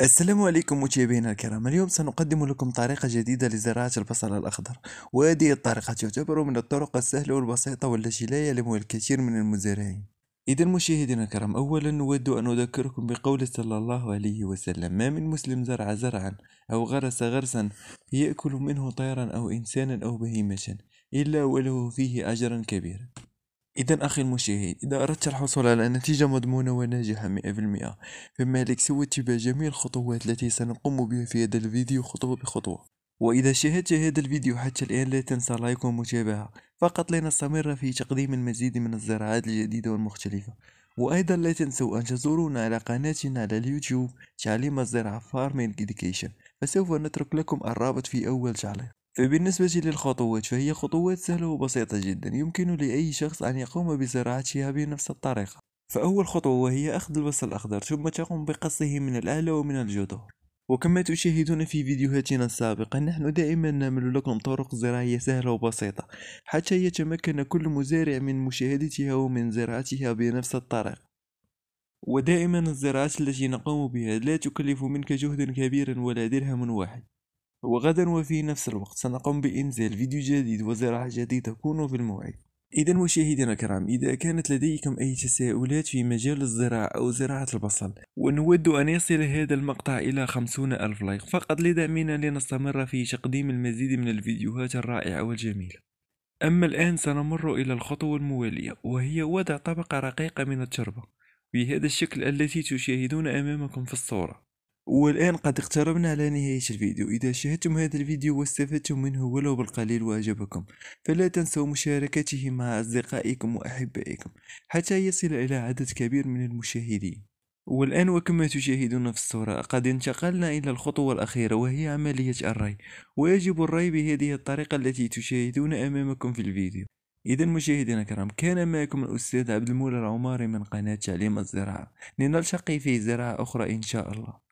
السلام عليكم متابعينا الكرام اليوم سنقدم لكم طريقة جديدة لزراعة البصل الأخضر وهذه الطريقة تعتبر من الطرق السهلة والبسيطة والتي لا يعلمها الكثير من المزارعين إذا مشاهدينا الكرام أولا نود أن أذكركم بقول صلى الله عليه وسلم ما من مسلم زرع زرعا أو غرس غرسا يأكل منه طيرا أو إنسانا أو بهيمة إلا وله فيه أجرا كبيرا إذا أخي المشاهد إذا أردت الحصول على نتيجة مضمونة وناجحة 100% فما عليك سوى اتباع جميع الخطوات التي سنقوم بها في هذا الفيديو خطوة بخطوة وإذا شاهدت هذا الفيديو حتى الآن لا تنسى لايك ومتابعة فقط لنستمر في تقديم المزيد من الزراعات الجديدة والمختلفة وأيضا لا تنسوا أن تزورونا على قناتنا على اليوتيوب تعليم الزراعة فارمين فسوف نترك لكم الرابط في أول تعليق فبالنسبة للخطوات فهي خطوات سهلة وبسيطة جدا يمكن لأي شخص أن يقوم بزراعتها بنفس الطريقة فأول خطوة وهي أخذ البصل الأخضر ثم تقوم بقصه من الأعلى ومن الجذور وكما تشاهدون في فيديوهاتنا السابقة نحن دائما نعمل لكم طرق زراعية سهلة وبسيطة حتى يتمكن كل مزارع من مشاهدتها ومن زراعتها بنفس الطريقة ودائما الزراعات التي نقوم بها لا تكلف منك جهدا كبيرا ولا درهم واحد وغدا وفي نفس الوقت سنقوم بإنزال فيديو جديد وزراعة جديدة تكون في الموعد إذا مشاهدينا الكرام إذا كانت لديكم أي تساؤلات في مجال الزراعة أو زراعة البصل ونود أن يصل هذا المقطع إلى خمسون ألف لايك فقط لدعمنا لنستمر في تقديم المزيد من الفيديوهات الرائعة والجميلة أما الآن سنمر إلى الخطوة الموالية وهي وضع طبقة رقيقة من التربة بهذا الشكل التي تشاهدون أمامكم في الصورة والآن قد اقتربنا على نهاية الفيديو إذا شاهدتم هذا الفيديو واستفدتم منه ولو بالقليل وأعجبكم فلا تنسوا مشاركته مع أصدقائكم وأحبائكم حتى يصل إلى عدد كبير من المشاهدين والآن وكما تشاهدون في الصورة قد انتقلنا إلى الخطوة الأخيرة وهي عملية الري ويجب الري بهذه الطريقة التي تشاهدون أمامكم في الفيديو إذا مشاهدينا الكرام كان معكم الأستاذ عبد المولى العماري من قناة تعليم الزراعة لنلتقي في زراعة أخرى إن شاء الله